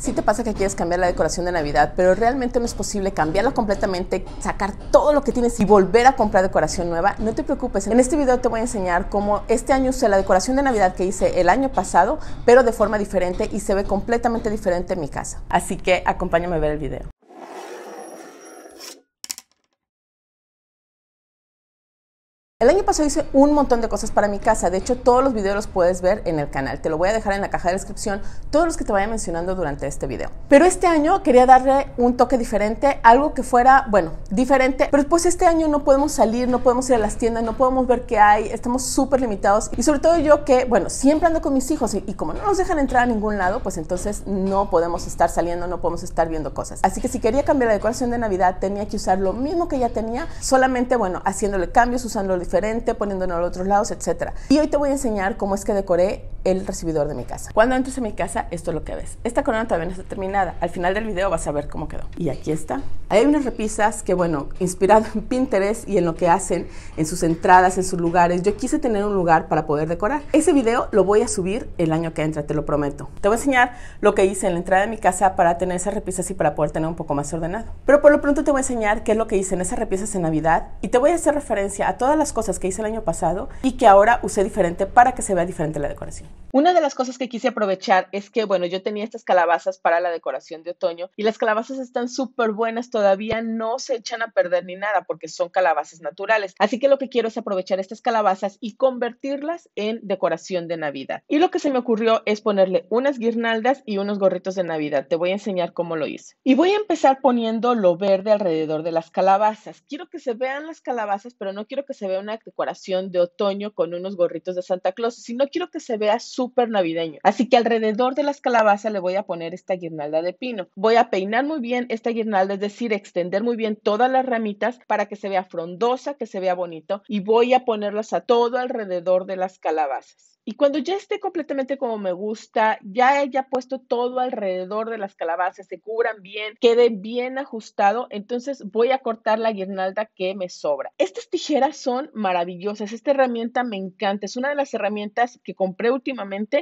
Si te pasa que quieres cambiar la decoración de Navidad, pero realmente no es posible cambiarla completamente, sacar todo lo que tienes y volver a comprar decoración nueva. No te preocupes, en este video te voy a enseñar cómo este año usé la decoración de Navidad que hice el año pasado, pero de forma diferente y se ve completamente diferente en mi casa. Así que acompáñame a ver el video. El año pasado hice un montón de cosas para mi casa. De hecho, todos los videos los puedes ver en el canal. Te lo voy a dejar en la caja de descripción, todos los que te vaya mencionando durante este video. Pero este año quería darle un toque diferente, algo que fuera, bueno, diferente. Pero después pues este año no podemos salir, no podemos ir a las tiendas, no podemos ver qué hay, estamos súper limitados. Y sobre todo yo que, bueno, siempre ando con mis hijos y, como no nos dejan entrar a ningún lado, pues entonces no podemos estar saliendo, no podemos estar viendo cosas. Así que si quería cambiar la decoración de Navidad, tenía que usar lo mismo que ya tenía, solamente, bueno, haciéndole cambios, usándole poniéndonos poniéndolo a otros lados, etcétera. Y hoy te voy a enseñar cómo es que decoré el recibidor de mi casa. Cuando entres en mi casa, esto es lo que ves. Esta corona todavía no está terminada. Al final del video vas a ver cómo quedó. Y aquí está. Hay unas repisas que, bueno, inspirado en Pinterest y en lo que hacen, en sus entradas, en sus lugares, yo quise tener un lugar para poder decorar. Ese video lo voy a subir el año que entra, te lo prometo. Te voy a enseñar lo que hice en la entrada de mi casa para tener esas repisas y para poder tener un poco más ordenado. Pero por lo pronto te voy a enseñar qué es lo que hice en esas repisas en Navidad y te voy a hacer referencia a todas las cosas que hice el año pasado y que ahora usé diferente para que se vea diferente la decoración. Una de las cosas que quise aprovechar es que, bueno, yo tenía estas calabazas para la decoración de otoño y las calabazas están súper buenas, todavía no se echan a perder ni nada porque son calabazas naturales. Así que lo que quiero es aprovechar estas calabazas y convertirlas en decoración de Navidad. Y lo que se me ocurrió es ponerle unas guirnaldas y unos gorritos de Navidad. Te voy a enseñar cómo lo hice. Y voy a empezar poniendo lo verde alrededor de las calabazas. Quiero que se vean las calabazas, pero no quiero que se vea una decoración de otoño con unos gorritos de Santa Claus, sino quiero que se vea súper navideño. Así que alrededor de las calabazas le voy a poner esta guirnalda de pino. Voy a peinar muy bien esta guirnalda, es decir, extender muy bien todas las ramitas para que se vea frondosa, que se vea bonito y voy a ponerlas a todo alrededor de las calabazas. Y cuando ya esté completamente como me gusta, ya haya puesto todo alrededor de las calabazas, se cubran bien, quede bien ajustado, entonces voy a cortar la guirnalda que me sobra. Estas tijeras son maravillosas, esta herramienta me encanta, es una de las herramientas que compré últimamente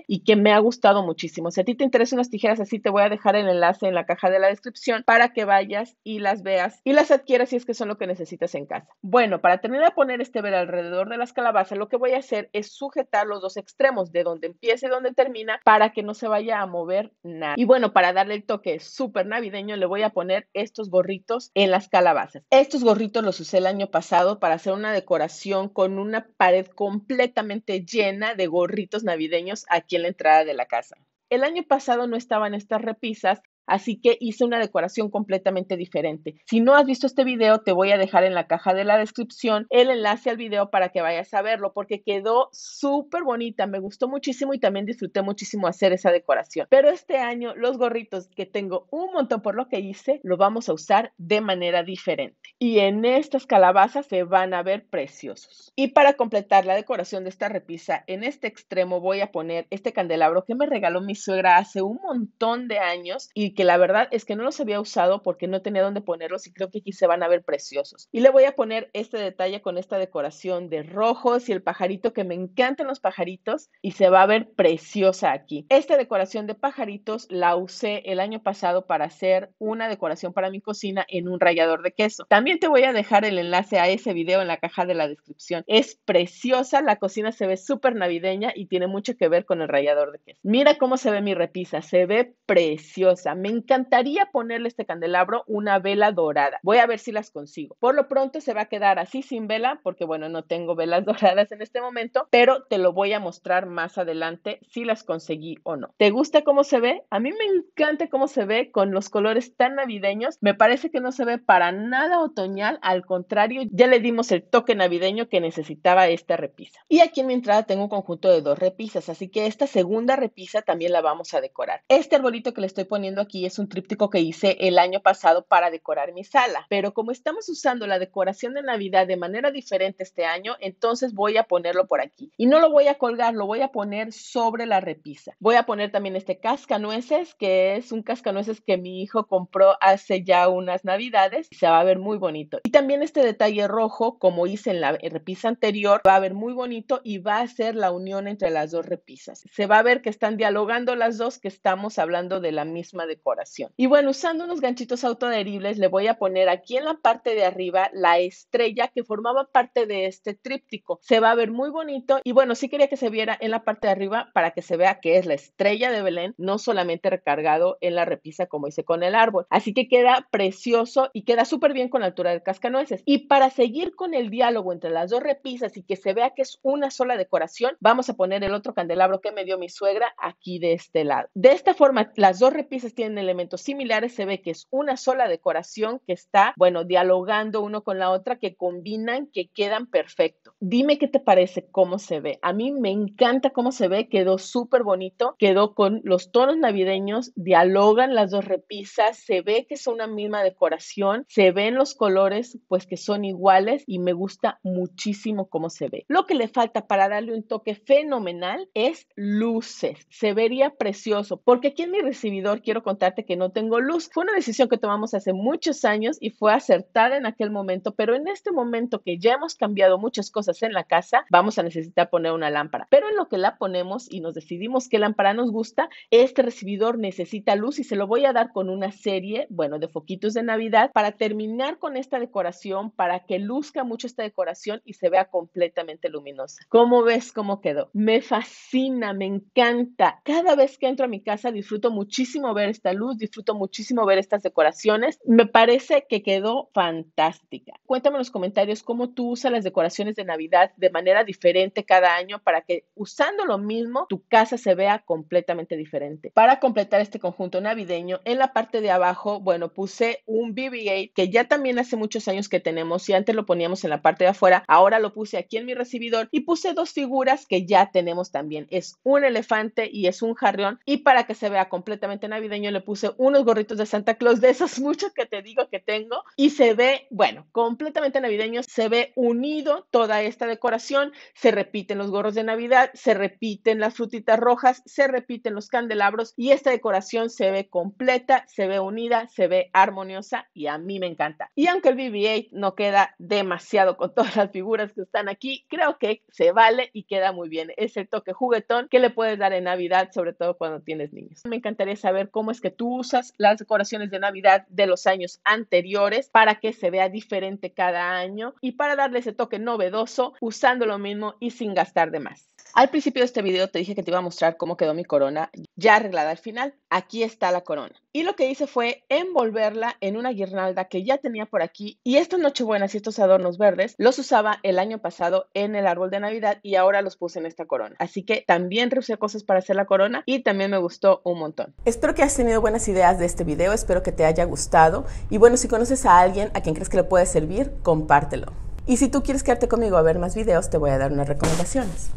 y que me ha gustado muchísimo. Si a ti te interesan unas tijeras así, te voy a dejar el enlace en la caja de la descripción para que vayas y las veas y las adquieras si es que son lo que necesitas en casa. Bueno, para terminar de poner este ver alrededor de las calabazas, lo que voy a hacer es sujetar los dos extremos de donde empieza y donde termina para que no se vaya a mover nada. Y bueno, para darle el toque súper navideño, le voy a poner estos gorritos en las calabazas. Estos gorritos los usé el año pasado para hacer una decoración con una pared completamente llena de gorritos navideños aquí en la entrada de la casa. El año pasado no estaban estas repisas Así que hice una decoración completamente diferente. Si no has visto este video, te voy a dejar en la caja de la descripción el enlace al video para que vayas a verlo porque quedó súper bonita. Me gustó muchísimo y también disfruté muchísimo hacer esa decoración. Pero este año los gorritos que tengo un montón por lo que hice, los vamos a usar de manera diferente. Y en estas calabazas se van a ver preciosos. Y para completar la decoración de esta repisa, en este extremo voy a poner este candelabro que me regaló mi suegra hace un montón de años y que la verdad es que no los había usado porque no tenía dónde ponerlos y creo que aquí se van a ver preciosos. Y le voy a poner este detalle con esta decoración de rojos y el pajarito que me encantan los pajaritos y se va a ver preciosa aquí. Esta decoración de pajaritos la usé el año pasado para hacer una decoración para mi cocina en un rallador de queso. También te voy a dejar el enlace a ese video en la caja de la descripción. Es preciosa, la cocina se ve súper navideña y tiene mucho que ver con el rallador de queso. Mira cómo se ve mi repisa, se ve preciosa. Me encantaría ponerle este candelabro una vela dorada. Voy a ver si las consigo. Por lo pronto se va a quedar así sin vela, porque bueno, no tengo velas doradas en este momento, pero te lo voy a mostrar más adelante si las conseguí o no. ¿Te gusta cómo se ve? A mí me encanta cómo se ve con los colores tan navideños. Me parece que no se ve para nada otoñal, al contrario, ya le dimos el toque navideño que necesitaba esta repisa. Y aquí en mi entrada tengo un conjunto de dos repisas, así que esta segunda repisa también la vamos a decorar. Este arbolito que le estoy poniendo aquí es un tríptico que hice el año pasado para decorar mi sala, pero como estamos usando la decoración de Navidad de manera diferente este año, entonces voy a ponerlo por aquí. Y no lo voy a colgar, lo voy a poner sobre la repisa. Voy a poner también este cascanueces, que es un cascanueces que mi hijo compró hace ya unas Navidades. Y se va a ver muy bonito. Y también este detalle rojo, como hice en la repisa anterior, va a ver muy bonito y va a ser la unión entre las dos repisas. Se va a ver que están dialogando las dos, que estamos hablando de la misma decoración. Y bueno, usando unos ganchitos autoadheribles, le voy a poner aquí en la parte de arriba la estrella que formaba parte de este tríptico. Se va a ver muy bonito y bueno, sí quería que se viera en la parte de arriba para que se vea que es la estrella de Belén, no solamente recargado en la repisa como hice con el árbol. Así que queda precioso y queda súper bien con la altura del cascanueces. Y para seguir con el diálogo entre las dos repisas y que se vea que es una sola decoración, vamos a poner el otro candelabro que me dio mi suegra aquí de este lado. De esta forma, las dos repisas tienen elementos similares, se ve que es una sola decoración que está, bueno, dialogando uno con la otra, que combinan, que quedan perfecto. Dime qué te parece, cómo se ve. A mí me encanta cómo se ve, quedó súper bonito, quedó con los tonos navideños, dialogan las dos repisas, se ve que es una misma decoración, se ven los colores pues que son iguales y me gusta muchísimo cómo se ve. Lo que le falta para darle un toque fenomenal es luces. Se vería precioso porque aquí en mi recibidor quiero contar que no tengo luz. Fue una decisión que tomamos hace muchos años y fue acertada en aquel momento, pero en este momento que ya hemos cambiado muchas cosas en la casa, vamos a necesitar poner una lámpara. Pero en lo que la ponemos y nos decidimos qué lámpara nos gusta, este recibidor necesita luz y se lo voy a dar con una serie, bueno, de foquitos de Navidad para terminar con esta decoración, para que luzca mucho esta decoración y se vea completamente luminosa. como ves cómo quedó? Me fascina, me encanta. Cada vez que entro a mi casa disfruto muchísimo ver esta luz, disfruto muchísimo ver estas decoraciones, me parece que quedó fantástica. Cuéntame en los comentarios cómo tú usas las decoraciones de Navidad de manera diferente cada año para que usando lo mismo tu casa se vea completamente diferente. Para completar este conjunto navideño, en la parte de abajo, bueno, puse un BB-8 que ya también hace muchos años que tenemos y antes lo poníamos en la parte de afuera, ahora lo puse aquí en mi recibidor y puse dos figuras que ya tenemos también. Es un elefante y es un jarrón y para que se vea completamente navideño puse unos gorritos de Santa Claus, de esos muchos que te digo que tengo, y se ve, bueno, completamente navideño, se ve unido toda esta decoración, se repiten los gorros de Navidad, se repiten las frutitas rojas, se repiten los candelabros y esta decoración se ve completa, se ve unida, se ve armoniosa y a mí me encanta. Y aunque el BB-8 no queda demasiado con todas las figuras que están aquí, creo que se vale y queda muy bien. Es el toque juguetón que le puedes dar en Navidad, sobre todo cuando tienes niños. Me encantaría saber cómo es que tú usas las decoraciones de Navidad de los años anteriores para que se vea diferente cada año y para darle ese toque novedoso usando lo mismo y sin gastar de más. Al principio de este video te dije que te iba a mostrar cómo quedó mi corona ya arreglada al final. Aquí está la corona. Y lo que hice fue envolverla en una guirnalda que ya tenía por aquí. Y estas nochebuenas y estos adornos verdes los usaba el año pasado en el árbol de Navidad y ahora los puse en esta corona. Así que también reusé cosas para hacer la corona y también me gustó un montón. Espero que has tenido buenas ideas de este video. Espero que te haya gustado. Y bueno, si conoces a alguien a quien crees que le puede servir, compártelo. Y si tú quieres quedarte conmigo a ver más videos, te voy a dar unas recomendaciones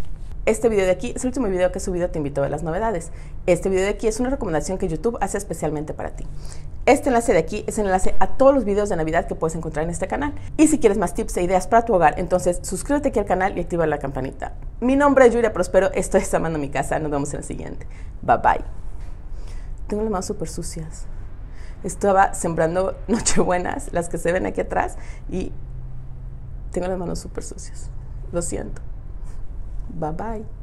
este video de aquí es el último video que he subido, te invito a ver las novedades. Este video de aquí es una recomendación que YouTube hace especialmente para ti. Este enlace de aquí es el enlace a todos los videos de Navidad que puedes encontrar en este canal. Y si quieres más tips e ideas para tu hogar, entonces suscríbete aquí al canal y activa la campanita. Mi nombre es Julia Prospero, esto es Amando Mi Casa, nos vemos en el siguiente. Bye bye. Tengo las manos súper sucias. Estaba sembrando nochebuenas, las que se ven aquí atrás, y tengo las manos súper sucias. Lo siento. Bye bye.